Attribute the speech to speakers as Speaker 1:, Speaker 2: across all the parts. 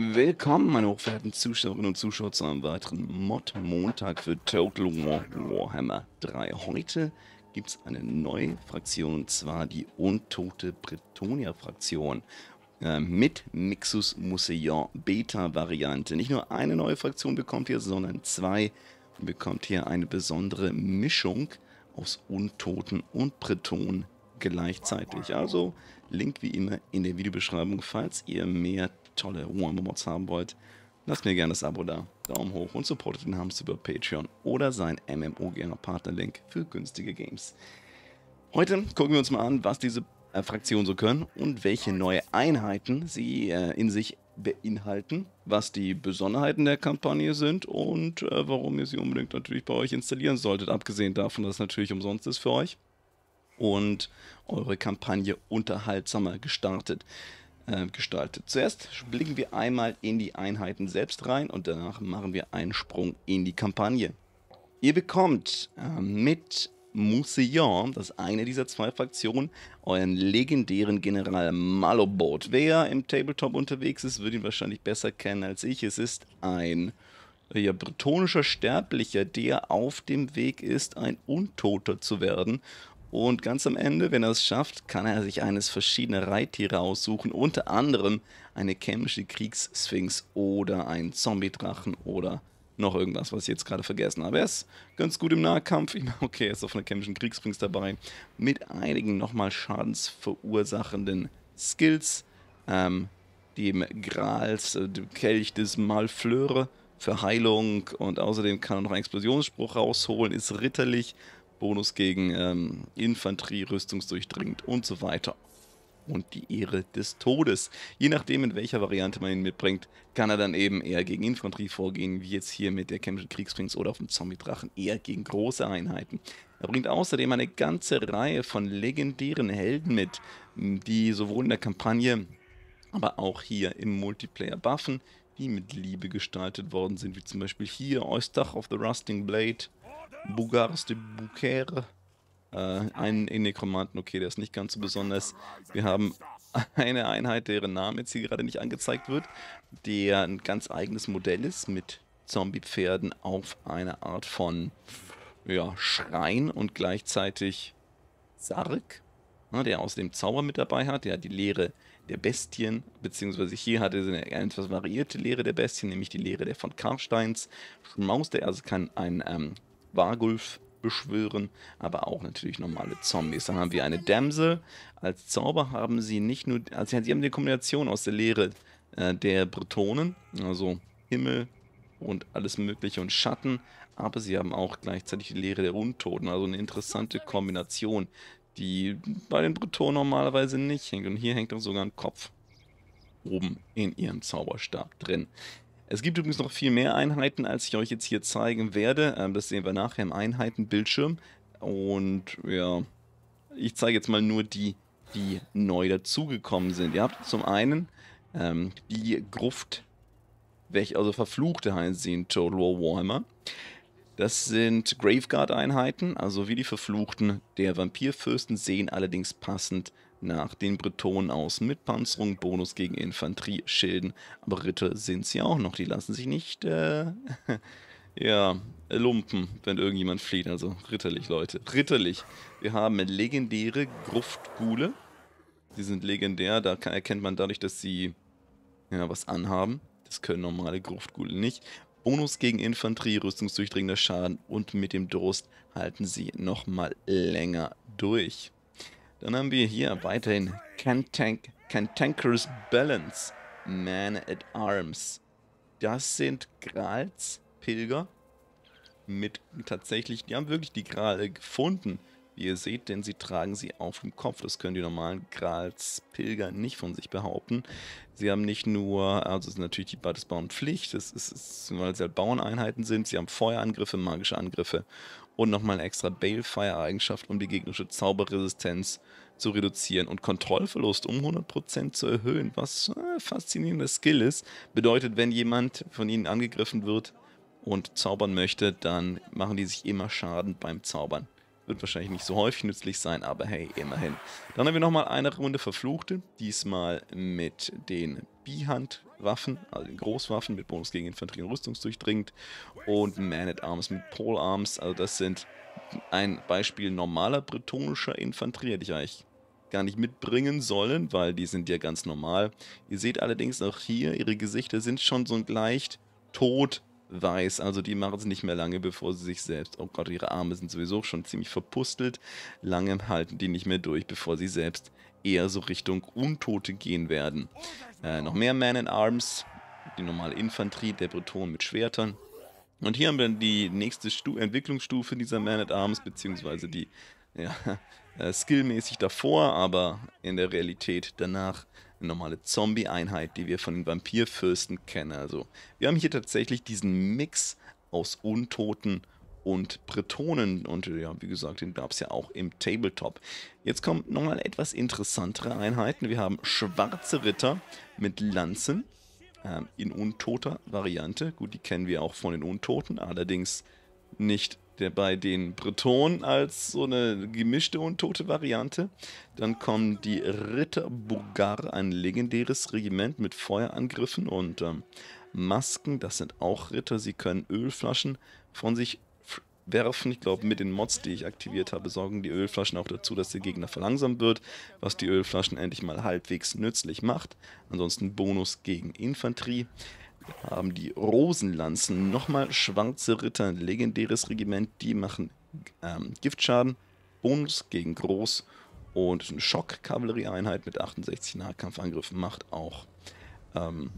Speaker 1: Willkommen, meine hochverehrten Zuschauerinnen und Zuschauer, zu einem weiteren Mod-Montag für Total War Warhammer 3. Heute gibt es eine neue Fraktion, und zwar die Untote Bretonia-Fraktion äh, mit Mixus Museion Beta-Variante. Nicht nur eine neue Fraktion bekommt ihr, sondern zwei. Und bekommt hier eine besondere Mischung aus Untoten und Bretonen gleichzeitig. Also Link wie immer in der Videobeschreibung, falls ihr mehr tolle Warhammer-Mods haben wollt, lasst mir gerne das Abo da, Daumen hoch und supportet den Hamster über Patreon oder sein MMO-Gamer-Partner-Link für günstige Games. Heute gucken wir uns mal an, was diese äh, Fraktionen so können und welche neue Einheiten sie äh, in sich beinhalten, was die Besonderheiten der Kampagne sind und äh, warum ihr sie unbedingt natürlich bei euch installieren solltet, abgesehen davon, dass es natürlich umsonst ist für euch und eure Kampagne unterhaltsamer gestartet. Äh, gestaltet. Zuerst blicken wir einmal in die Einheiten selbst rein und danach machen wir einen Sprung in die Kampagne. Ihr bekommt äh, mit Moussillon, das ist eine dieser zwei Fraktionen, euren legendären General Malobot. Wer im Tabletop unterwegs ist, wird ihn wahrscheinlich besser kennen als ich. Es ist ein äh, ja, bretonischer Sterblicher, der auf dem Weg ist, ein Untoter zu werden und ganz am Ende, wenn er es schafft, kann er sich eines verschiedener Reittiere aussuchen, unter anderem eine chemische Kriegssphinx oder ein Zombie-Drachen oder noch irgendwas, was ich jetzt gerade vergessen habe. Er ist ganz gut im Nahkampf. okay, er ist auf einer chemischen Kriegssphinx dabei. Mit einigen nochmal schadensverursachenden Skills. Ähm, dem Grals, äh, dem Kelch des Malfleure für Heilung und außerdem kann er noch einen Explosionsspruch rausholen, ist ritterlich, Bonus gegen ähm, Infanterie, rüstungsdurchdringend und so weiter. Und die Ehre des Todes. Je nachdem, in welcher Variante man ihn mitbringt, kann er dann eben eher gegen Infanterie vorgehen, wie jetzt hier mit der Chemischen Kriegsprings oder auf dem Zombie-Drachen, eher gegen große Einheiten. Er bringt außerdem eine ganze Reihe von legendären Helden mit, die sowohl in der Kampagne, aber auch hier im Multiplayer buffen, die mit Liebe gestaltet worden sind, wie zum Beispiel hier Eustach of the Rusting Blade, Bugaris de Bukere. Äh, einen Enekromanten, okay, der ist nicht ganz so besonders. Wir haben eine Einheit, deren Name jetzt hier gerade nicht angezeigt wird, der ein ganz eigenes Modell ist mit Zombie-Pferden auf eine Art von ja, Schrein und gleichzeitig Sarg, ne, der außerdem Zauber mit dabei hat. Der hat die Lehre der Bestien, beziehungsweise hier hat er eine etwas variierte Lehre der Bestien, nämlich die Lehre der von Karsteins. Schmaus, der also kann ein ähm, Wargulf beschwören, aber auch natürlich normale Zombies. Dann haben wir eine Dämsel. Als Zauber haben sie nicht nur, also sie haben die Kombination aus der Lehre äh, der Bretonen, also Himmel und alles Mögliche und Schatten, aber sie haben auch gleichzeitig die Lehre der Untoten, also eine interessante Kombination, die bei den Bretonen normalerweise nicht hängt. Und hier hängt dann sogar ein Kopf oben in ihrem Zauberstab drin. Es gibt übrigens noch viel mehr Einheiten, als ich euch jetzt hier zeigen werde. Ähm, das sehen wir nachher im Einheitenbildschirm. Und ja, ich zeige jetzt mal nur die, die neu dazugekommen sind. Ihr habt zum einen ähm, die Gruft, welche, also Verfluchte heißen sie in Total War Warhammer. Das sind Graveguard-Einheiten, also wie die Verfluchten der Vampirfürsten, sehen allerdings passend nach den Bretonen aus mit Panzerung, Bonus gegen Infanterie, Schilden. Aber Ritter sind sie auch noch, die lassen sich nicht, äh, ja, lumpen, wenn irgendjemand flieht. Also ritterlich, Leute, ritterlich. Wir haben legendäre Gruftgule. Die sind legendär, da erkennt man dadurch, dass sie ja, was anhaben. Das können normale Gruftgule nicht. Bonus gegen Infanterie, rüstungsdurchdringender Schaden und mit dem Durst halten sie nochmal länger durch. Dann haben wir hier weiterhin Cantank Cantankerous Balance, Man at Arms. Das sind Grals Pilger mit tatsächlich, die haben wirklich die Grale gefunden, wie ihr seht, denn sie tragen sie auf dem Kopf. Das können die normalen Grals nicht von sich behaupten. Sie haben nicht nur, also es ist natürlich die Badesbauernpflicht, das ist, ist, weil sie halt Bauerneinheiten sind, sie haben Feuerangriffe, magische Angriffe und nochmal eine extra Balefire-Eigenschaft, um die gegnerische Zauberresistenz zu reduzieren und Kontrollverlust um 100% zu erhöhen, was ein äh, faszinierender Skill ist. Bedeutet, wenn jemand von ihnen angegriffen wird und zaubern möchte, dann machen die sich immer Schaden beim Zaubern. Wird wahrscheinlich nicht so häufig nützlich sein, aber hey, immerhin. Dann haben wir nochmal eine Runde Verfluchte, diesmal mit den Bihand Waffen, also den Großwaffen mit Bonus gegen Infanterie und Rüstungsdurchdringend und Man-at-Arms mit Pole-Arms. Also das sind ein Beispiel normaler bretonischer Infanterie, hätte ich eigentlich gar nicht mitbringen sollen, weil die sind ja ganz normal. Ihr seht allerdings auch hier, ihre Gesichter sind schon so ein leicht tot weiß. Also die machen es nicht mehr lange, bevor sie sich selbst, oh Gott, ihre Arme sind sowieso schon ziemlich verpustelt, lange halten die nicht mehr durch, bevor sie selbst eher so Richtung Untote gehen werden. Äh, noch mehr Man in Arms, die normale Infanterie, der Bretonen mit Schwertern. Und hier haben wir dann die nächste Stu Entwicklungsstufe dieser Man at Arms, beziehungsweise die ja, äh, skillmäßig davor, aber in der Realität danach eine normale Zombie-Einheit, die wir von den Vampirfürsten kennen. Also wir haben hier tatsächlich diesen Mix aus Untoten und Bretonen und ja, wie gesagt, den gab es ja auch im Tabletop. Jetzt kommen nochmal etwas interessantere Einheiten. Wir haben schwarze Ritter mit Lanzen ähm, in untoter Variante. Gut, die kennen wir auch von den Untoten, allerdings nicht der bei den Bretonen als so eine gemischte und tote Variante. Dann kommen die Ritter Bugar, ein legendäres Regiment mit Feuerangriffen und ähm, Masken. Das sind auch Ritter. Sie können Ölflaschen von sich werfen. Ich glaube, mit den Mods, die ich aktiviert habe, sorgen die Ölflaschen auch dazu, dass der Gegner verlangsamt wird, was die Ölflaschen endlich mal halbwegs nützlich macht. Ansonsten Bonus gegen Infanterie haben die Rosenlanzen. Nochmal schwarze Ritter, legendäres Regiment, die machen ähm, Giftschaden, Bonus gegen Groß und eine schock kavallerie einheit mit 68 Nahkampfangriffen macht auch. Ähm,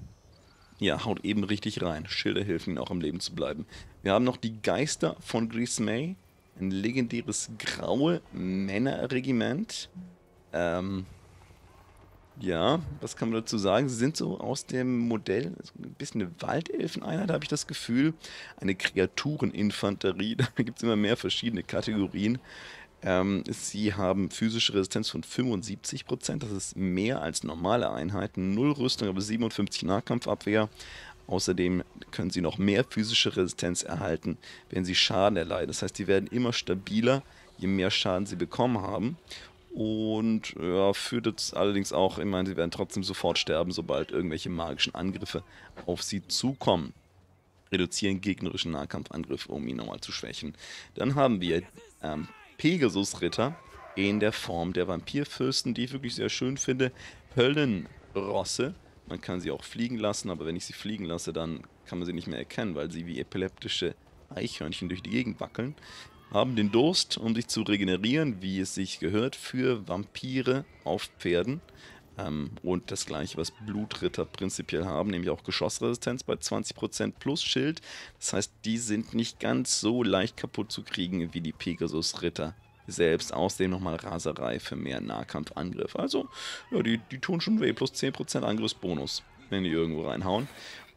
Speaker 1: ja, haut eben richtig rein. Schilder helfen ihnen auch im Leben zu bleiben. Wir haben noch die Geister von Grismay, ein legendäres graue Männerregiment. Ähm, ja, was kann man dazu sagen? Sie sind so aus dem Modell, so ein bisschen eine Waldelfeneinheit, habe ich das Gefühl. Eine Kreatureninfanterie, da gibt es immer mehr verschiedene Kategorien. Ähm, sie haben physische Resistenz von 75%, Prozent, das ist mehr als normale Einheiten. Null Rüstung, aber 57 Nahkampfabwehr. Außerdem können sie noch mehr physische Resistenz erhalten, wenn sie Schaden erleiden. Das heißt, sie werden immer stabiler, je mehr Schaden sie bekommen haben und ja, führt jetzt allerdings auch, ich meine, sie werden trotzdem sofort sterben, sobald irgendwelche magischen Angriffe auf sie zukommen. Reduzieren gegnerischen Nahkampfangriff, um ihn nochmal zu schwächen. Dann haben wir ähm, Pegasus-Ritter in der Form der Vampirfürsten, die ich wirklich sehr schön finde. Höllenrosse. Man kann sie auch fliegen lassen, aber wenn ich sie fliegen lasse, dann kann man sie nicht mehr erkennen, weil sie wie epileptische Eichhörnchen durch die Gegend wackeln haben den Durst, um sich zu regenerieren, wie es sich gehört, für Vampire auf Pferden. Ähm, und das gleiche, was Blutritter prinzipiell haben, nämlich auch Geschossresistenz bei 20% plus Schild. Das heißt, die sind nicht ganz so leicht kaputt zu kriegen wie die Pegasus-Ritter selbst. Außerdem nochmal Raserei für mehr Nahkampfangriff. Also, ja, die, die tun schon weh, plus 10% Angriffsbonus, wenn die irgendwo reinhauen.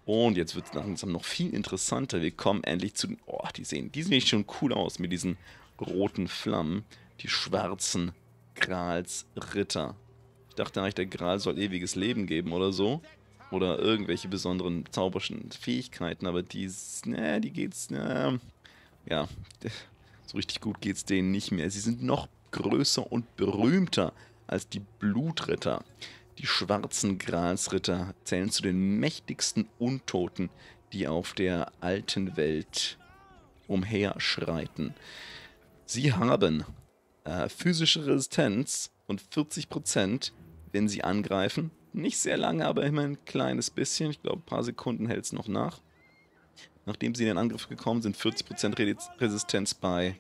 Speaker 1: Und jetzt wird es langsam noch viel interessanter. Wir kommen endlich zu den... Oh, die sehen, die sehen schon cool aus mit diesen roten Flammen. Die schwarzen Gralsritter. Ich dachte eigentlich, der Gral soll ewiges Leben geben oder so. Oder irgendwelche besonderen zauberischen Fähigkeiten. Aber die... Ne, die geht's... Ne, ja, so richtig gut geht's denen nicht mehr. Sie sind noch größer und berühmter als die Blutritter. Die schwarzen Gralsritter zählen zu den mächtigsten Untoten, die auf der alten Welt umherschreiten. Sie haben äh, physische Resistenz und 40%, wenn sie angreifen. Nicht sehr lange, aber immer ein kleines bisschen. Ich glaube, ein paar Sekunden hält es noch nach. Nachdem sie in den Angriff gekommen sind, 40% Resistenz bei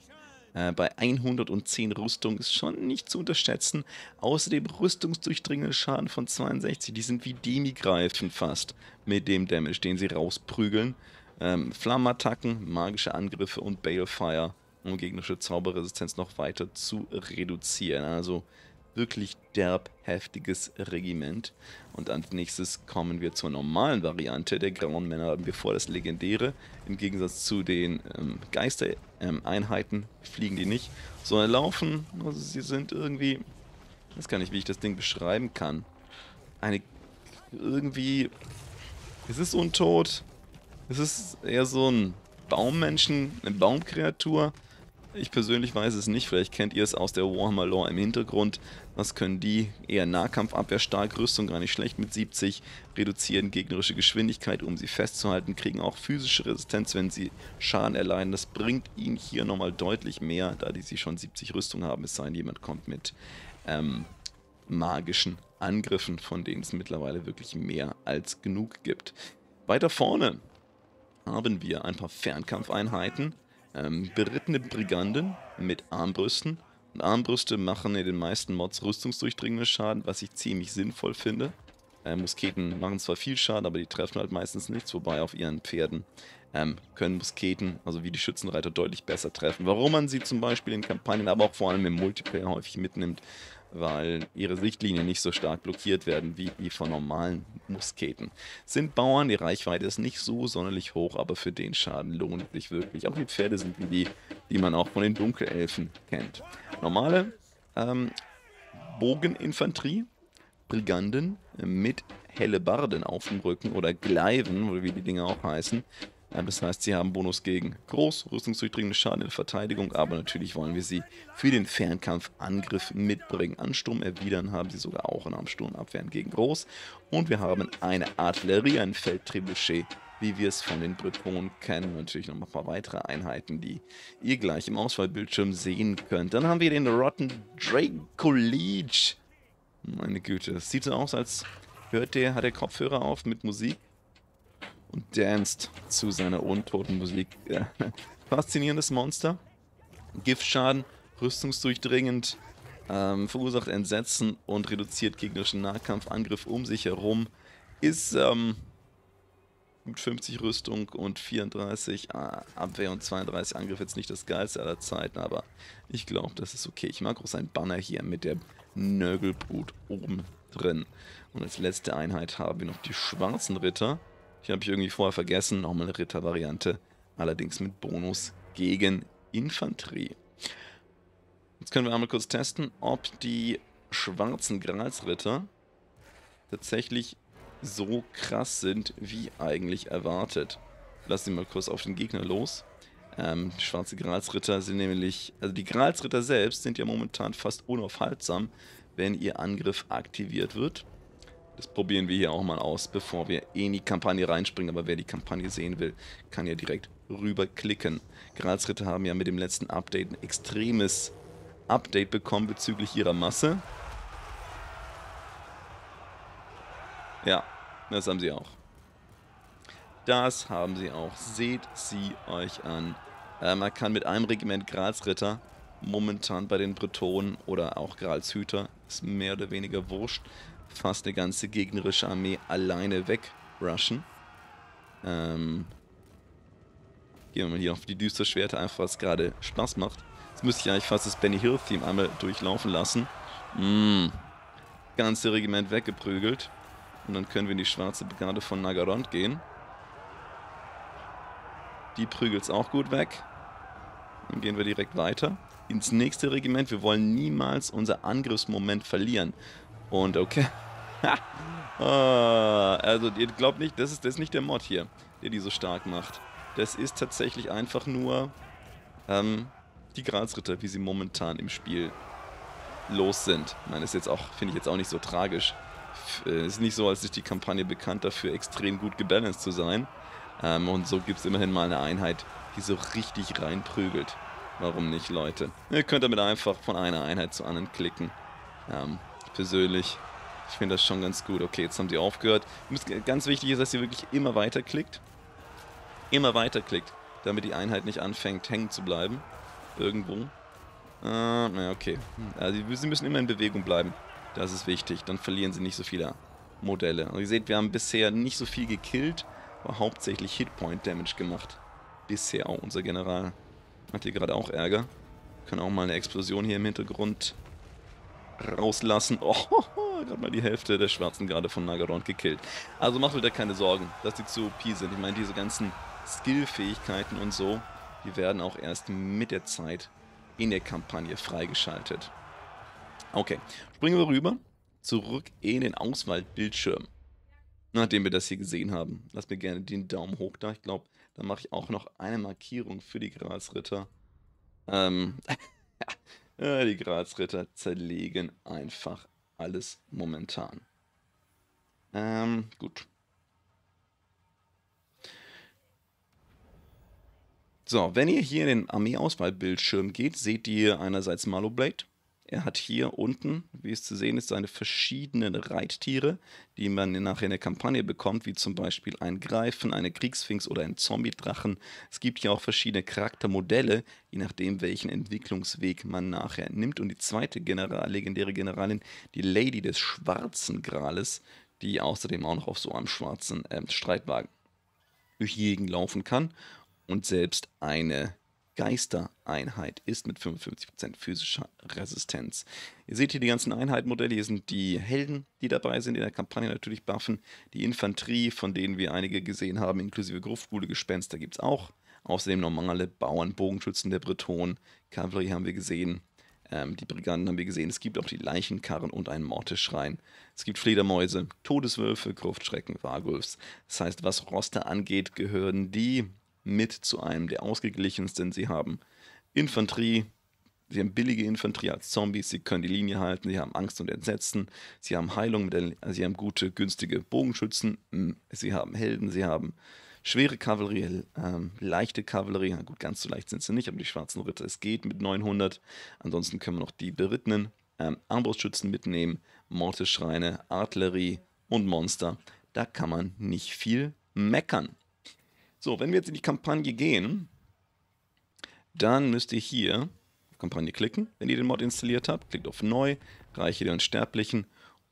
Speaker 1: äh, bei 110 Rüstung ist schon nicht zu unterschätzen. Außerdem rüstungsdurchdringende Schaden von 62, die sind wie Demigreifen fast mit dem Damage, den sie rausprügeln. Ähm, Flammattacken, magische Angriffe und Balefire, um gegnerische Zauberresistenz noch weiter zu reduzieren. Also wirklich derb heftiges Regiment. Und als nächstes kommen wir zur normalen Variante. Der Grauen Männer haben wir vor das Legendäre. Im Gegensatz zu den ähm, Geistereinheiten fliegen die nicht, sondern laufen. Also sie sind irgendwie... Ich weiß gar nicht, wie ich das Ding beschreiben kann. Eine... Irgendwie... Es ist untot. Es ist eher so ein Baummenschen, eine Baumkreatur. Ich persönlich weiß es nicht. Vielleicht kennt ihr es aus der Warhammer Lore im Hintergrund. Was können die? Eher Nahkampfabwehr stark, Rüstung gar nicht schlecht mit 70, reduzieren gegnerische Geschwindigkeit, um sie festzuhalten, kriegen auch physische Resistenz, wenn sie Schaden erleiden. Das bringt ihnen hier nochmal deutlich mehr, da die sie schon 70 Rüstung haben, es sei denn, jemand kommt mit ähm, magischen Angriffen, von denen es mittlerweile wirklich mehr als genug gibt. Weiter vorne haben wir ein paar Fernkampfeinheiten. Ähm, berittene Briganten mit Armbrüsten. Und Armbrüste machen in den meisten Mods rüstungsdurchdringende Schaden, was ich ziemlich sinnvoll finde. Äh, Musketen machen zwar viel Schaden, aber die treffen halt meistens nichts, wobei auf ihren Pferden ähm, können Musketen, also wie die Schützenreiter, deutlich besser treffen. Warum man sie zum Beispiel in Kampagnen, aber auch vor allem im Multiplayer häufig mitnimmt, weil ihre Sichtlinien nicht so stark blockiert werden wie die von normalen Musketen. Sind Bauern, die Reichweite ist nicht so sonderlich hoch, aber für den Schaden lohnt sich wirklich. Auch die Pferde sind wie die, die man auch von den Dunkelelfen kennt. Normale ähm, Bogeninfanterie, Briganden mit Hellebarden auf dem Rücken oder Gleiven, wie die Dinge auch heißen, das heißt, sie haben Bonus gegen groß, rüstungsdurchdringende Schaden in der Verteidigung, aber natürlich wollen wir sie für den Fernkampfangriff mitbringen. Ansturm erwidern haben sie sogar auch in Ansturm abwehren gegen groß. Und wir haben eine Artillerie, ein Feldtribuchet, wie wir es von den Britonen kennen. Natürlich noch ein paar weitere Einheiten, die ihr gleich im Auswahlbildschirm sehen könnt. Dann haben wir den Rotten Dracolich. Meine Güte, das sieht so aus, als hört der, hat der Kopfhörer auf mit Musik und danced zu seiner untoten Musik. Faszinierendes Monster. Giftschaden, rüstungsdurchdringend, ähm, verursacht Entsetzen und reduziert gegnerischen Nahkampfangriff um sich herum. Ist ähm, mit 50 Rüstung und 34 äh, Abwehr und 32 Angriff jetzt nicht das geilste aller Zeiten, aber ich glaube, das ist okay. Ich mag auch ein Banner hier mit der Nörgelbrut oben drin. Und als letzte Einheit haben wir noch die schwarzen Ritter. Ich habe ich irgendwie vorher vergessen. Nochmal eine Rittervariante. Allerdings mit Bonus gegen Infanterie. Jetzt können wir einmal kurz testen, ob die schwarzen Gralsritter tatsächlich so krass sind, wie eigentlich erwartet. Lass sie mal kurz auf den Gegner los. Ähm, die schwarze Gralsritter sind nämlich, also die Gralsritter selbst sind ja momentan fast unaufhaltsam, wenn ihr Angriff aktiviert wird. Das probieren wir hier auch mal aus, bevor wir eh in die Kampagne reinspringen. Aber wer die Kampagne sehen will, kann ja direkt rüberklicken. Grazritter haben ja mit dem letzten Update ein extremes Update bekommen bezüglich ihrer Masse. Ja, das haben sie auch. Das haben sie auch. Seht sie euch an. Äh, man kann mit einem Regiment Grazritter momentan bei den Bretonen oder auch Gralshüter, ist mehr oder weniger wurscht, fast eine ganze gegnerische Armee alleine wegrushen. Ähm, gehen wir mal hier auf die Düsterschwerte, einfach was gerade Spaß macht. Jetzt müsste ich eigentlich fast das Benny Hill Theme einmal durchlaufen lassen. Mm. Ganze Regiment weggeprügelt. Und dann können wir in die schwarze Brigade von Nagarond gehen. Die prügelt es auch gut weg. Dann gehen wir direkt weiter ins nächste Regiment. Wir wollen niemals unser Angriffsmoment verlieren. Und okay. ah, also ihr glaubt nicht, das ist, das ist nicht der Mod hier, der die so stark macht. Das ist tatsächlich einfach nur ähm, die Grazritter, wie sie momentan im Spiel los sind. Ich meine, ist jetzt auch, finde ich jetzt auch nicht so tragisch. Äh, es ist nicht so, als ist die Kampagne bekannt dafür, extrem gut gebalanced zu sein. Ähm, und so gibt es immerhin mal eine Einheit, die so richtig reinprügelt. Warum nicht, Leute? Ihr könnt damit einfach von einer Einheit zur anderen klicken. Ähm, persönlich. Ich finde das schon ganz gut. Okay, jetzt haben sie aufgehört. Ganz wichtig ist, dass ihr wirklich immer weiter klickt. Immer weiter klickt, damit die Einheit nicht anfängt, hängen zu bleiben. Irgendwo. Äh, ah, naja, okay. Also, sie müssen immer in Bewegung bleiben. Das ist wichtig. Dann verlieren sie nicht so viele Modelle. Und ihr seht, wir haben bisher nicht so viel gekillt, aber hauptsächlich Hitpoint-Damage gemacht. Bisher auch unser General. Hat hier gerade auch Ärger. Können auch mal eine Explosion hier im Hintergrund rauslassen. Oh, gerade mal die Hälfte der Schwarzen gerade von Nagarond gekillt. Also macht euch da keine Sorgen, dass die zu OP sind. Ich meine, diese ganzen Skillfähigkeiten und so, die werden auch erst mit der Zeit in der Kampagne freigeschaltet. Okay, springen wir rüber, zurück in den Auswahlbildschirm. Nachdem wir das hier gesehen haben, lasst mir gerne den Daumen hoch da. Ich glaube, da mache ich auch noch eine Markierung für die Grasritter. Ähm, Ja, die Grazritter zerlegen einfach alles momentan. Ähm, gut. So, wenn ihr hier in den Armeeauswahlbildschirm geht, seht ihr einerseits Maloblade, er hat hier unten, wie es zu sehen ist, seine verschiedenen Reittiere, die man nachher in der Kampagne bekommt, wie zum Beispiel ein Greifen, eine Kriegsfinks oder ein Zombie-Drachen. Es gibt hier auch verschiedene Charaktermodelle, je nachdem, welchen Entwicklungsweg man nachher nimmt. Und die zweite General, legendäre Generalin, die Lady des Schwarzen Grales, die außerdem auch noch auf so einem schwarzen äh, Streitwagen durch die laufen kann und selbst eine Geistereinheit ist mit 55% physischer Resistenz. Ihr seht hier die ganzen Einheitenmodelle. Hier sind die Helden, die dabei sind in der Kampagne. Natürlich Buffen. die Infanterie, von denen wir einige gesehen haben, inklusive Gruftbude, Gespenster gibt es auch. Außerdem normale Bauern, Bogenschützen der Bretonen, Kavallerie haben wir gesehen, ähm, die Briganten haben wir gesehen. Es gibt auch die Leichenkarren und einen Morteschrein. Es gibt Fledermäuse, Todeswölfe, Gruftschrecken, Wargulfs. Das heißt, was Roster angeht, gehören die mit zu einem der ausgeglichensten. Sie haben Infanterie, sie haben billige Infanterie als Zombies, sie können die Linie halten, sie haben Angst und Entsetzen, sie haben Heilung, sie haben gute, günstige Bogenschützen, hm, sie haben Helden, sie haben schwere Kavallerie, ähm, leichte Kavallerie. Na gut, ganz so leicht sind sie nicht, aber die schwarzen Ritter, es geht mit 900. Ansonsten können wir noch die Berittenen, ähm, Armbrustschützen mitnehmen, Morteschreine, Artillerie und Monster. Da kann man nicht viel meckern. So, wenn wir jetzt in die Kampagne gehen, dann müsst ihr hier auf Kampagne klicken, wenn ihr den Mod installiert habt. Klickt auf Neu, Reiche der Unsterblichen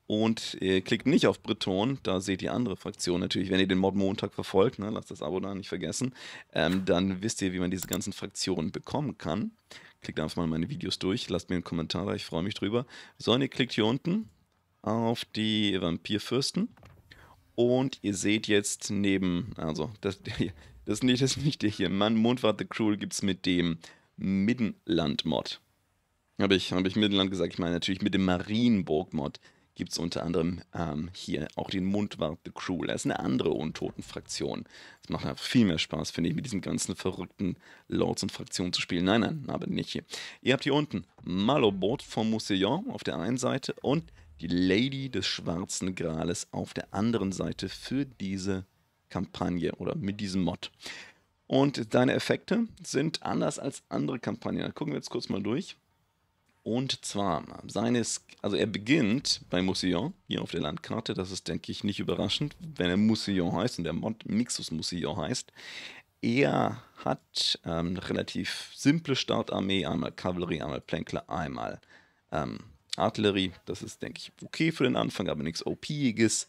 Speaker 1: und äh, klickt nicht auf Breton, da seht ihr andere Fraktionen natürlich. Wenn ihr den Mod Montag verfolgt, ne, lasst das Abo da nicht vergessen, ähm, dann wisst ihr, wie man diese ganzen Fraktionen bekommen kann. Klickt einfach mal meine Videos durch, lasst mir einen Kommentar da, ich freue mich drüber. So, ihr klickt hier unten auf die Vampirfürsten. Und ihr seht jetzt neben, also das, das, nicht, das nicht der hier, Mann, Mondfahrt the Cruel gibt es mit dem Middenland-Mod. Habe ich, hab ich Middenland gesagt? Ich meine natürlich mit dem Marienburg-Mod gibt es unter anderem ähm, hier auch den Mundwart The Cruel. Das ist eine andere Untoten-Fraktion. Das macht einfach viel mehr Spaß, finde ich, mit diesen ganzen verrückten Lords und Fraktionen zu spielen. Nein, nein, aber nicht hier. Ihr habt hier unten Malobot von Moussillon auf der einen Seite und die Lady des Schwarzen Grales auf der anderen Seite für diese Kampagne oder mit diesem Mod. Und deine Effekte sind anders als andere Kampagnen. gucken wir jetzt kurz mal durch. Und zwar, seines, also er beginnt bei Moussillon, hier auf der Landkarte. Das ist, denke ich, nicht überraschend, wenn er Moussillon heißt und der Mod Mixus Moussillon heißt. Er hat ähm, eine relativ simple Startarmee, einmal Kavallerie, einmal Plänkler, einmal ähm, Artillerie, das ist, denke ich, okay für den Anfang, aber nichts OP-iges.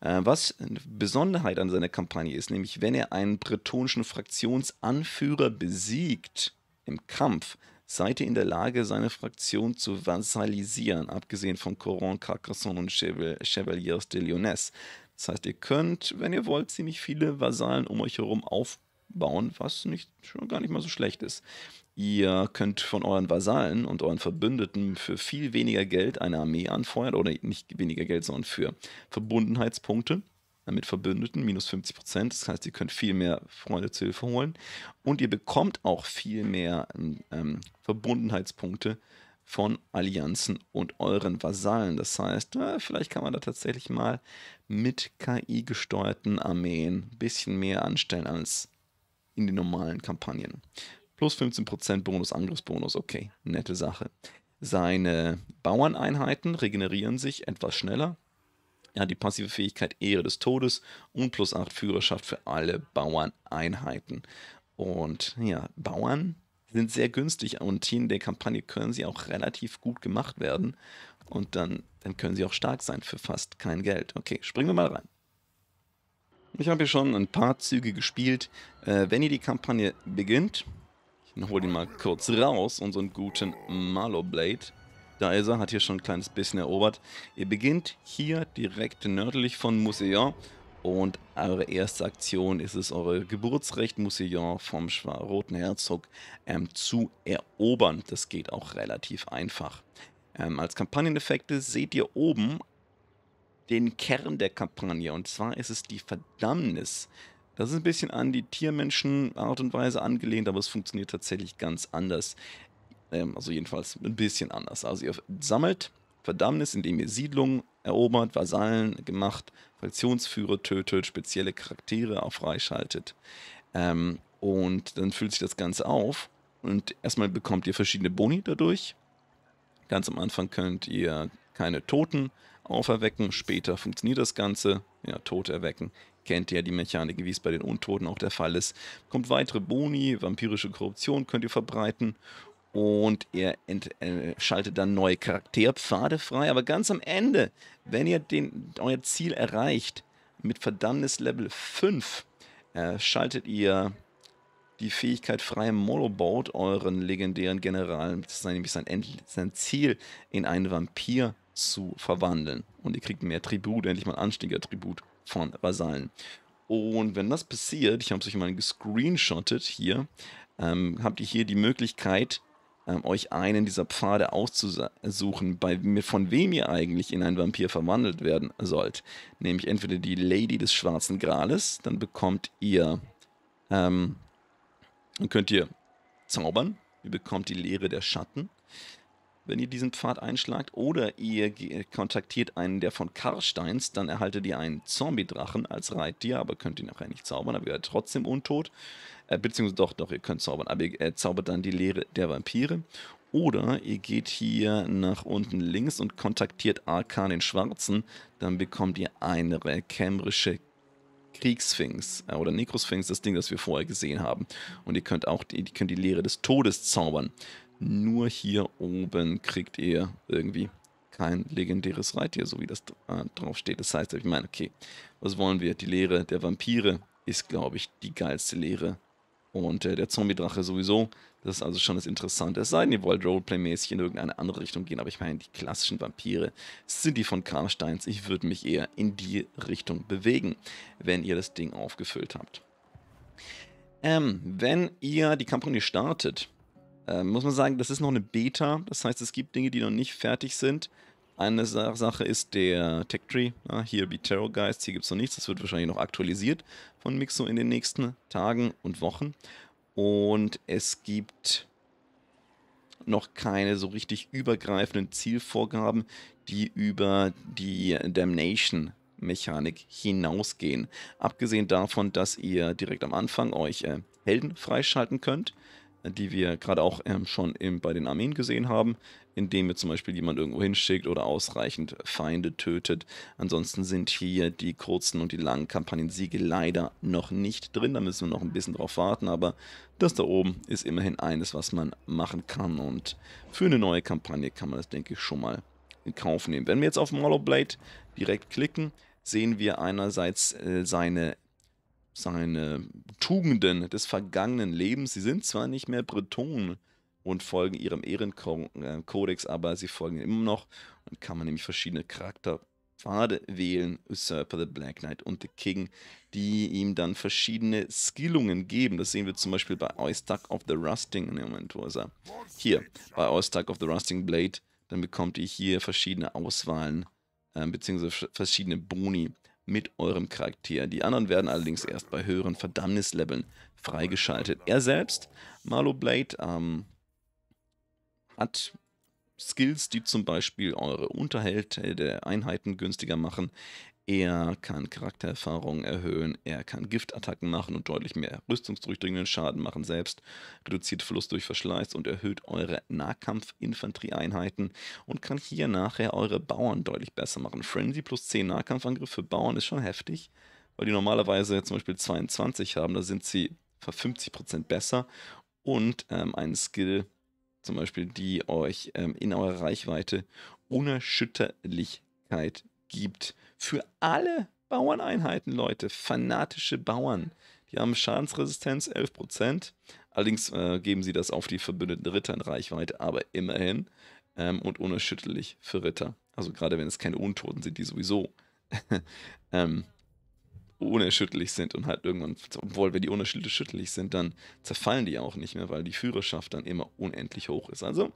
Speaker 1: Äh, was eine Besonderheit an seiner Kampagne ist, nämlich wenn er einen bretonischen Fraktionsanführer besiegt im Kampf, seid ihr in der Lage, seine Fraktion zu vassalisieren, abgesehen von Coron, Carcassonne und Chevaliers de Lyonesse. Das heißt, ihr könnt, wenn ihr wollt, ziemlich viele Vasallen um euch herum aufbauen bauen, was nicht, schon gar nicht mal so schlecht ist. Ihr könnt von euren Vasallen und euren Verbündeten für viel weniger Geld eine Armee anfeuern, oder nicht weniger Geld, sondern für Verbundenheitspunkte mit Verbündeten, minus 50 Prozent. Das heißt, ihr könnt viel mehr Freunde zu Hilfe holen und ihr bekommt auch viel mehr ähm, Verbundenheitspunkte von Allianzen und euren Vasallen. Das heißt, äh, vielleicht kann man da tatsächlich mal mit KI-gesteuerten Armeen ein bisschen mehr anstellen als in den normalen Kampagnen. Plus 15% Bonus, Angriffsbonus, okay, nette Sache. Seine Bauerneinheiten regenerieren sich etwas schneller. Er hat die passive Fähigkeit Ehre des Todes und plus 8 Führerschaft für alle Bauerneinheiten. Und ja, Bauern sind sehr günstig und in der Kampagne können sie auch relativ gut gemacht werden. Und dann, dann können sie auch stark sein für fast kein Geld. Okay, springen wir mal rein. Ich habe hier schon ein paar Züge gespielt. Äh, wenn ihr die Kampagne beginnt, ich hole ihn mal kurz raus, unseren guten Malo Blade. Da ist er, hat hier schon ein kleines bisschen erobert. Ihr beginnt hier direkt nördlich von Museon und eure erste Aktion ist es, eure Geburtsrecht Museillon vom Roten Herzog ähm, zu erobern. Das geht auch relativ einfach. Ähm, als Kampagneneffekte seht ihr oben den Kern der Kampagne. Und zwar ist es die Verdammnis. Das ist ein bisschen an die Tiermenschen-Art und Weise angelehnt, aber es funktioniert tatsächlich ganz anders. Ähm, also jedenfalls ein bisschen anders. Also ihr sammelt Verdammnis, indem ihr Siedlungen erobert, Vasallen gemacht, Fraktionsführer tötet, spezielle Charaktere auch freischaltet. Ähm, und dann füllt sich das Ganze auf. Und erstmal bekommt ihr verschiedene Boni dadurch. Ganz am Anfang könnt ihr keine Toten Auferwecken, später funktioniert das Ganze. Ja, Tote erwecken. Kennt ihr ja die Mechanik, wie es bei den Untoten auch der Fall ist. Kommt weitere Boni, vampirische Korruption könnt ihr verbreiten. Und ihr äh, schaltet dann neue Charakterpfade frei. Aber ganz am Ende, wenn ihr den, euer Ziel erreicht, mit Verdammnis Level 5, äh, schaltet ihr die Fähigkeit frei, Monoboat, euren legendären General, das ist nämlich sein, End, sein Ziel, in einen Vampir zu verwandeln. Und ihr kriegt mehr Tribut, endlich mal Anstiegertribut von Vasallen. Und wenn das passiert, ich habe es euch mal gescreenshottet hier, ähm, habt ihr hier die Möglichkeit, ähm, euch einen dieser Pfade auszusuchen, bei, von wem ihr eigentlich in einen Vampir verwandelt werden sollt. Nämlich entweder die Lady des Schwarzen Grales, dann bekommt ihr, ähm, dann könnt ihr zaubern, ihr bekommt die Lehre der Schatten wenn ihr diesen Pfad einschlagt. Oder ihr kontaktiert einen der von Karsteins, dann erhaltet ihr einen Zombie-Drachen als Reittier, aber könnt ihn nachher nicht zaubern, aber ihr seid trotzdem untot. Äh, beziehungsweise doch, doch, ihr könnt zaubern, aber ihr äh, zaubert dann die Lehre der Vampire. Oder ihr geht hier nach unten links und kontaktiert Arkan den Schwarzen, dann bekommt ihr eine kämmerische Kriegssphinx äh, oder Nekrosphinx, das Ding, das wir vorher gesehen haben. Und ihr könnt auch die, könnt die Lehre des Todes zaubern. Nur hier oben kriegt ihr irgendwie kein legendäres Reittier, so wie das äh, draufsteht. Das heißt, ich meine, okay, was wollen wir? Die Lehre der Vampire ist, glaube ich, die geilste Lehre. Und äh, der Zombie-Drache sowieso. Das ist also schon das Interessante. Es sei denn, ihr wollt Roleplay-mäßig in irgendeine andere Richtung gehen, aber ich meine, die klassischen Vampire sind die von Karlsteins. Ich würde mich eher in die Richtung bewegen, wenn ihr das Ding aufgefüllt habt. Ähm, wenn ihr die Kampagne startet, ähm, muss man sagen, das ist noch eine Beta, das heißt, es gibt Dinge, die noch nicht fertig sind. Eine Sache ist der Tech-Tree. Ja, hier wie Terror Geist. hier gibt es noch nichts. Das wird wahrscheinlich noch aktualisiert von Mixo in den nächsten Tagen und Wochen. Und es gibt noch keine so richtig übergreifenden Zielvorgaben, die über die Damnation Mechanik hinausgehen. Abgesehen davon, dass ihr direkt am Anfang euch äh, Helden freischalten könnt die wir gerade auch ähm, schon im, bei den Armeen gesehen haben, indem ihr zum Beispiel jemanden irgendwo hinschickt oder ausreichend Feinde tötet. Ansonsten sind hier die kurzen und die langen Kampagnen-Siege leider noch nicht drin. Da müssen wir noch ein bisschen drauf warten, aber das da oben ist immerhin eines, was man machen kann. Und für eine neue Kampagne kann man das, denke ich, schon mal in Kauf nehmen. Wenn wir jetzt auf Morrow Blade direkt klicken, sehen wir einerseits äh, seine seine Tugenden des vergangenen Lebens. Sie sind zwar nicht mehr Bretonen und folgen ihrem Ehrenkodex, aber sie folgen immer noch und kann man nämlich verschiedene Charakterpfade wählen, Usurper, The Black Knight und The King, die ihm dann verschiedene Skillungen geben. Das sehen wir zum Beispiel bei Oistak of the Rusting, ne Moment, wo ist er? Hier, bei Oistak of the Rusting Blade, dann bekommt ihr hier verschiedene Auswahlen, äh, beziehungsweise verschiedene Boni mit eurem Charakter. Die anderen werden allerdings erst bei höheren Verdammnisleveln freigeschaltet. Er selbst, Marlow Blade, ähm, hat Skills, die zum Beispiel eure Unterhälte der Einheiten günstiger machen. Er kann Charaktererfahrungen erhöhen, er kann Giftattacken machen und deutlich mehr rüstungsdurchdringenden Schaden machen selbst, reduziert Verlust durch Verschleiß und erhöht eure nahkampf Nahkampfinfanterieeinheiten und kann hier nachher eure Bauern deutlich besser machen. Frenzy plus 10 Nahkampfangriff für Bauern ist schon heftig, weil die normalerweise zum Beispiel 22 haben, da sind sie 50% besser und ähm, einen Skill zum Beispiel, die euch ähm, in eurer Reichweite Unerschütterlichkeit gibt. Für alle Bauerneinheiten, Leute, fanatische Bauern. Die haben Schadensresistenz 11%. Allerdings äh, geben sie das auf die verbündeten Ritter in Reichweite, aber immerhin. Ähm, und unerschütterlich für Ritter. Also gerade wenn es keine Untoten sind, die sowieso ähm, unerschütterlich sind und halt irgendwann, obwohl wenn die unerschütterlich sind, dann zerfallen die auch nicht mehr, weil die Führerschaft dann immer unendlich hoch ist. Also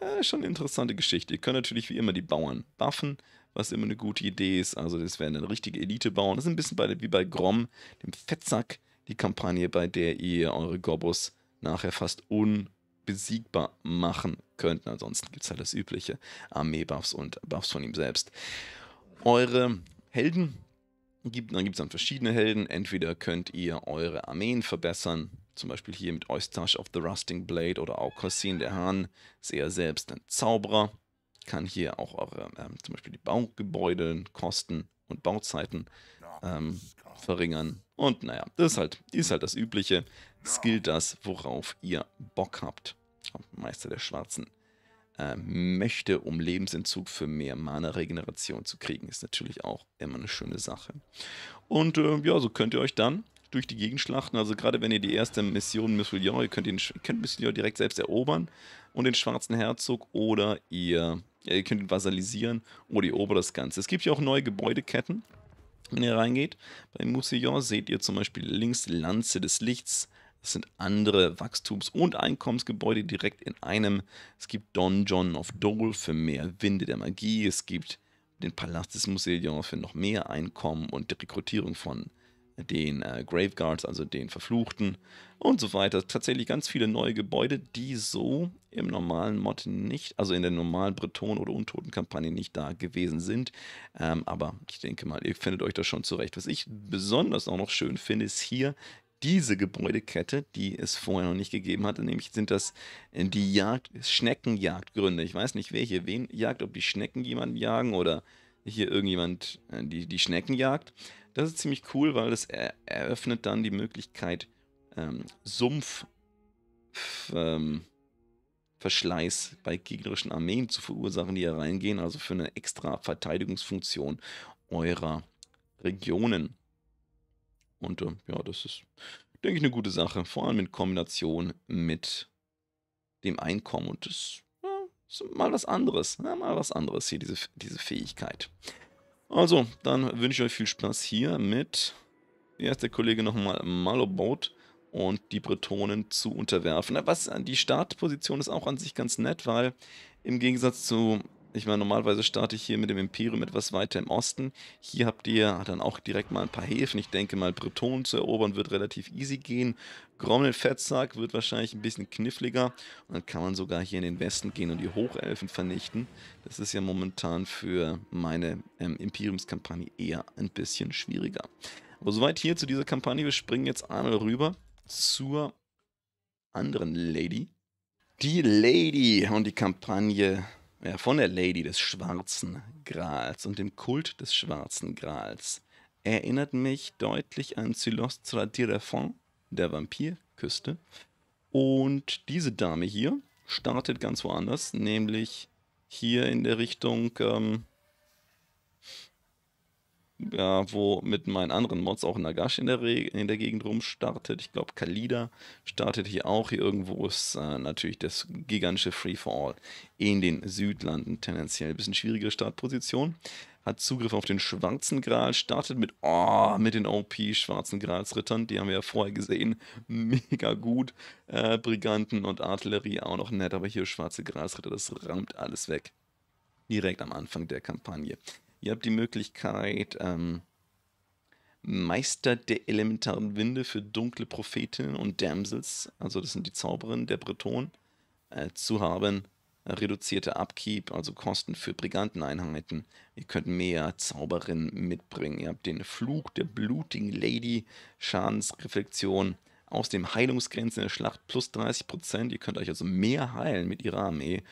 Speaker 1: äh, schon eine interessante Geschichte. Ihr könnt natürlich wie immer die Bauern buffen, was immer eine gute Idee ist. Also das werden dann richtige Elite-Bauern. Das ist ein bisschen bei, wie bei Grom, dem Fettsack, die Kampagne, bei der ihr eure Gobbos nachher fast unbesiegbar machen könnt. Ansonsten gibt es halt das übliche Armee-Buffs und Buffs von ihm selbst. Eure Helden gibt, dann gibt es dann verschiedene Helden. Entweder könnt ihr eure Armeen verbessern, zum Beispiel hier mit Eustache of the Rusting Blade oder auch Corsin der Hahn, sehr selbst ein Zauberer, kann hier auch eure, ähm, zum Beispiel die Baugebäude, Kosten und Bauzeiten ähm, verringern. Und naja, das ist halt, ist halt das Übliche. Skillt das, worauf ihr Bock habt. Meister der schwarzen ähm, möchte, um Lebensentzug für mehr Mana-Regeneration zu kriegen. Ist natürlich auch immer eine schöne Sache. Und äh, ja, so könnt ihr euch dann durch die Gegend schlachten. Also gerade wenn ihr die erste Mission Missilion, ihr könnt, den, könnt Missilion direkt selbst erobern und den Schwarzen Herzog oder ihr, äh, ihr könnt ihn vasalisieren oder ihr obert das Ganze. Es gibt ja auch neue Gebäudeketten, wenn ihr reingeht. Bei Moussillon seht ihr zum Beispiel links Lanze des Lichts, es sind andere Wachstums- und Einkommensgebäude direkt in einem. Es gibt Donjon of Dole für mehr Winde der Magie. Es gibt den Palast des Museums für noch mehr Einkommen und die Rekrutierung von den äh, Graveguards, also den Verfluchten und so weiter. Tatsächlich ganz viele neue Gebäude, die so im normalen Mod nicht, also in der normalen Breton- oder Untoten-Kampagne nicht da gewesen sind. Ähm, aber ich denke mal, ihr findet euch da schon zurecht. Was ich besonders auch noch schön finde, ist hier diese Gebäudekette, die es vorher noch nicht gegeben hatte, nämlich sind das äh, die Jagd, Schneckenjagdgründe. Ich weiß nicht, wer hier wen jagt, ob die Schnecken jemanden jagen oder hier irgendjemand äh, die, die Schnecken jagt. Das ist ziemlich cool, weil das er, eröffnet dann die Möglichkeit, ähm, Sumpfverschleiß ähm, bei gegnerischen Armeen zu verursachen, die hier reingehen, also für eine extra Verteidigungsfunktion eurer Regionen. Und äh, ja, das ist, denke ich, eine gute Sache. Vor allem in Kombination mit dem Einkommen. Und das ja, ist mal was anderes. Ja, mal was anderes hier, diese, diese Fähigkeit. Also, dann wünsche ich euch viel Spaß hier mit, wie heißt der Kollege nochmal, Malobot und die Bretonen zu unterwerfen. Was die Startposition ist auch an sich ganz nett, weil im Gegensatz zu ich meine, normalerweise starte ich hier mit dem Imperium etwas weiter im Osten. Hier habt ihr dann auch direkt mal ein paar Häfen. Ich denke mal, Breton zu erobern wird relativ easy gehen. Grommel Fettsack wird wahrscheinlich ein bisschen kniffliger. Und dann kann man sogar hier in den Westen gehen und die Hochelfen vernichten. Das ist ja momentan für meine ähm, Imperiumskampagne eher ein bisschen schwieriger. Aber soweit hier zu dieser Kampagne. Wir springen jetzt einmal rüber zur anderen Lady. Die Lady und die Kampagne ja, von der Lady des schwarzen Grals und dem Kult des schwarzen Grals erinnert mich deutlich an Silostra Tirefon, der Vampirküste. Und diese Dame hier startet ganz woanders, nämlich hier in der Richtung ähm, ja, wo mit meinen anderen Mods auch Nagash in der, Re in der Gegend rumstartet. Ich glaube, Kalida startet hier auch. Hier irgendwo ist äh, natürlich das gigantische Free-for-All in den Südlanden tendenziell. Ein bisschen schwierige Startposition. Hat Zugriff auf den Schwarzen Gral, startet mit, oh, mit den OP Schwarzen Gralsrittern. Die haben wir ja vorher gesehen. Mega gut. Äh, Briganten und Artillerie auch noch nett, aber hier Schwarze Gralsritter, das rammt alles weg direkt am Anfang der Kampagne. Ihr habt die Möglichkeit, ähm, Meister der elementaren Winde für dunkle Prophetinnen und Damsels, also das sind die Zauberinnen der Breton, äh, zu haben. Reduzierte Upkeep, also Kosten für Briganteneinheiten. Ihr könnt mehr Zauberinnen mitbringen. Ihr habt den Flug der blutigen Lady, Schadensreflexion aus dem Heilungsgrenzen der Schlacht plus 30%. Ihr könnt euch also mehr heilen mit ihrer Armee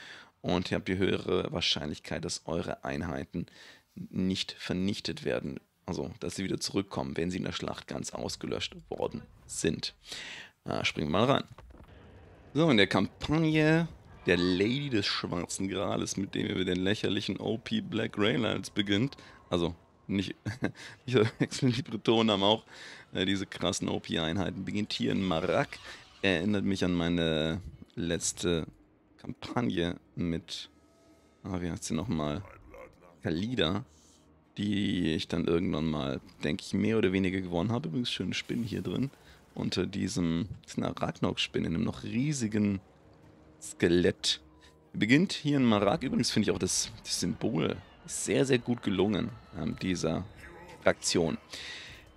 Speaker 1: und ihr habt die höhere Wahrscheinlichkeit, dass eure Einheiten nicht vernichtet werden, also dass sie wieder zurückkommen, wenn sie in der Schlacht ganz ausgelöscht worden sind. Äh, springen wir mal rein. So, in der Kampagne der Lady des Schwarzen Grales, mit dem wir den lächerlichen OP Black Raylights beginnt, also nicht, nicht verwechseln, die Bretonen haben auch äh, diese krassen OP-Einheiten, beginnt hier in Marak. Erinnert mich an meine letzte Kampagne mit, ah, wie heißt sie nochmal? Lieder, die ich dann irgendwann mal, denke ich, mehr oder weniger gewonnen habe. Übrigens schöne Spinnen hier drin. Unter diesem, das ist eine Arachnok-Spinne, einem noch riesigen Skelett. Beginnt hier in Marak. Übrigens finde ich auch das, das Symbol sehr, sehr gut gelungen ähm, dieser Fraktion.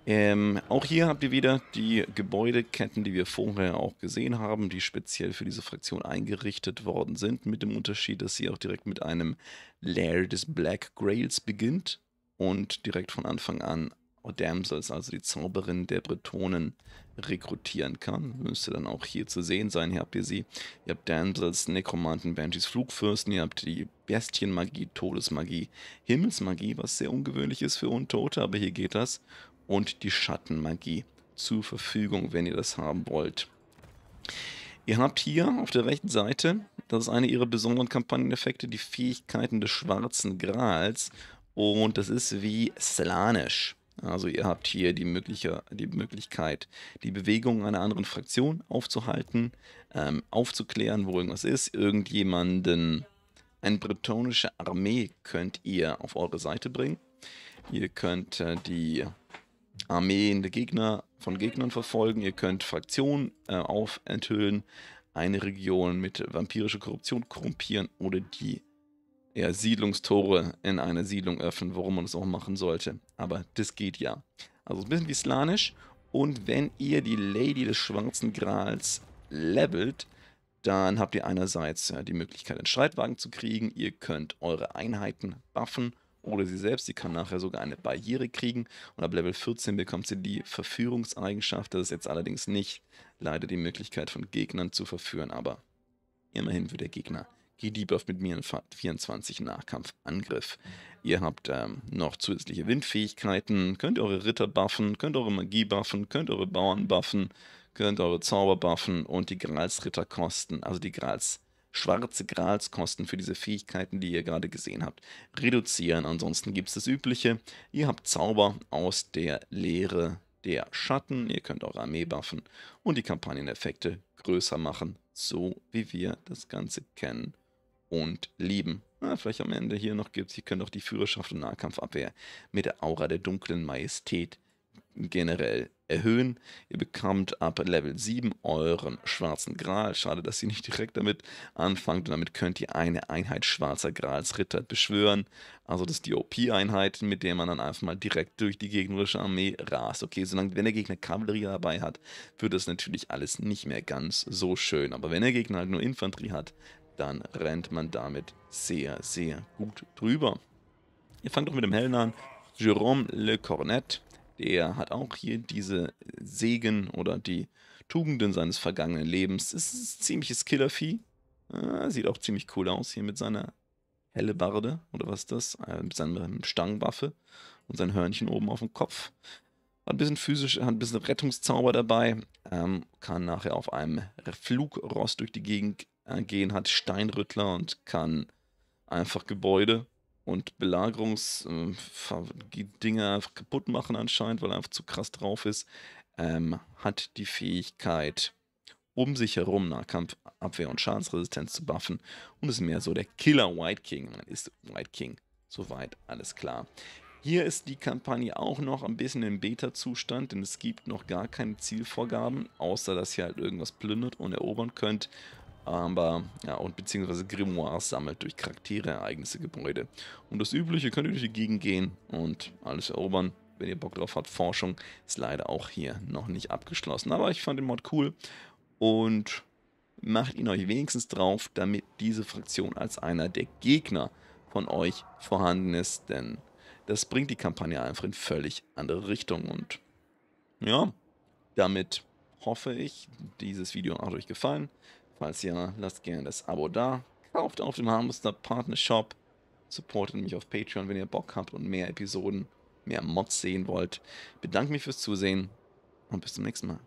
Speaker 1: Ähm, auch hier habt ihr wieder die Gebäudeketten, die wir vorher auch gesehen haben, die speziell für diese Fraktion eingerichtet worden sind, mit dem Unterschied, dass sie auch direkt mit einem Lair des Black Grails beginnt und direkt von Anfang an Damsels, also die Zauberin der Bretonen, rekrutieren kann. Müsste dann auch hier zu sehen sein. Hier habt ihr sie. Ihr habt Damsels, Nekromanten, Banshees, Flugfürsten. Ihr habt die Bestienmagie, Todesmagie, Himmelsmagie, was sehr ungewöhnlich ist für Untote, aber hier geht das und die Schattenmagie zur Verfügung, wenn ihr das haben wollt. Ihr habt hier auf der rechten Seite, das ist eine ihrer besonderen Kampagneneffekte, die Fähigkeiten des Schwarzen Grals und das ist wie Slanisch. Also ihr habt hier die, mögliche, die Möglichkeit, die Bewegung einer anderen Fraktion aufzuhalten, ähm, aufzuklären, wo irgendwas ist, irgendjemanden, eine bretonische Armee könnt ihr auf eure Seite bringen. Ihr könnt äh, die Armeen der Gegner von Gegnern verfolgen, ihr könnt Fraktionen äh, aufenthüllen, eine Region mit vampirischer Korruption korrumpieren oder die ja, Siedlungstore in einer Siedlung öffnen, warum man das auch machen sollte. Aber das geht ja. Also ein bisschen wie Slanisch. Und wenn ihr die Lady des Schwarzen Grals levelt, dann habt ihr einerseits ja, äh, die Möglichkeit, einen Streitwagen zu kriegen. Ihr könnt eure Einheiten buffen oder sie selbst. Sie kann nachher sogar eine Barriere kriegen und ab Level 14 bekommt sie die Verführungseigenschaft. Das ist jetzt allerdings nicht leider die Möglichkeit von Gegnern zu verführen, aber immerhin wird der Gegner gedebuff mit mir 24 Nachkampfangriff. Ihr habt ähm, noch zusätzliche Windfähigkeiten, könnt eure Ritter buffen, könnt eure Magie buffen, könnt eure Bauern buffen, könnt eure Zauber buffen und die Gralsritter kosten, also die Grals schwarze Gralskosten für diese Fähigkeiten, die ihr gerade gesehen habt, reduzieren. Ansonsten gibt es das Übliche. Ihr habt Zauber aus der Leere der Schatten. Ihr könnt eure Armee buffen und die Kampagneneffekte größer machen, so wie wir das Ganze kennen und lieben. Na, ah, vielleicht am Ende hier noch gibt es, ihr könnt auch die Führerschaft und Nahkampfabwehr mit der Aura der dunklen Majestät generell erhöhen. Ihr bekommt ab Level 7 euren schwarzen Gral. Schade, dass ihr nicht direkt damit anfangt. Und damit könnt ihr eine Einheit schwarzer Gralsritter beschwören. Also das ist die OP-Einheit, mit der man dann einfach mal direkt durch die gegnerische Armee rast. Okay, solange wenn der Gegner Kavallerie dabei hat, wird das natürlich alles nicht mehr ganz so schön. Aber wenn der Gegner halt nur Infanterie hat, dann rennt man damit sehr, sehr gut drüber. Ihr fangt doch mit dem Hellen an. Jérôme Le Cornet der hat auch hier diese Segen oder die Tugenden seines vergangenen Lebens. Es ist ein ziemliches Killervieh. sieht auch ziemlich cool aus hier mit seiner Hellebarde oder was ist das? Äh, mit seiner Stangenwaffe und sein Hörnchen oben auf dem Kopf. Hat ein bisschen physisch, hat ein bisschen Rettungszauber dabei. Ähm, kann nachher auf einem Flugross durch die Gegend äh, gehen, hat Steinrüttler und kann einfach Gebäude und Belagerungsdinger ähm, kaputt machen anscheinend, weil er einfach zu krass drauf ist, ähm, hat die Fähigkeit, um sich herum Nahkampf, Abwehr und Schadensresistenz zu buffen und ist mehr so der Killer White King. Man ist White King. Soweit alles klar. Hier ist die Kampagne auch noch ein bisschen im Beta-Zustand, denn es gibt noch gar keine Zielvorgaben, außer dass ihr halt irgendwas plündert und erobern könnt aber ja, und beziehungsweise Grimoires sammelt durch Charaktere, Ereignisse, Gebäude. Und das Übliche könnt ihr durch die Gegend gehen und alles erobern. Wenn ihr Bock drauf habt, Forschung ist leider auch hier noch nicht abgeschlossen. Aber ich fand den Mod cool und macht ihn euch wenigstens drauf, damit diese Fraktion als einer der Gegner von euch vorhanden ist, denn das bringt die Kampagne einfach in völlig andere Richtung und ja, damit hoffe ich, dieses Video hat euch gefallen. Falls ja, lasst gerne das Abo da. Kauft auf dem Harmster Partner Shop. Supportet mich auf Patreon, wenn ihr Bock habt und mehr Episoden, mehr Mods sehen wollt. Bedanke mich fürs Zusehen und bis zum nächsten Mal.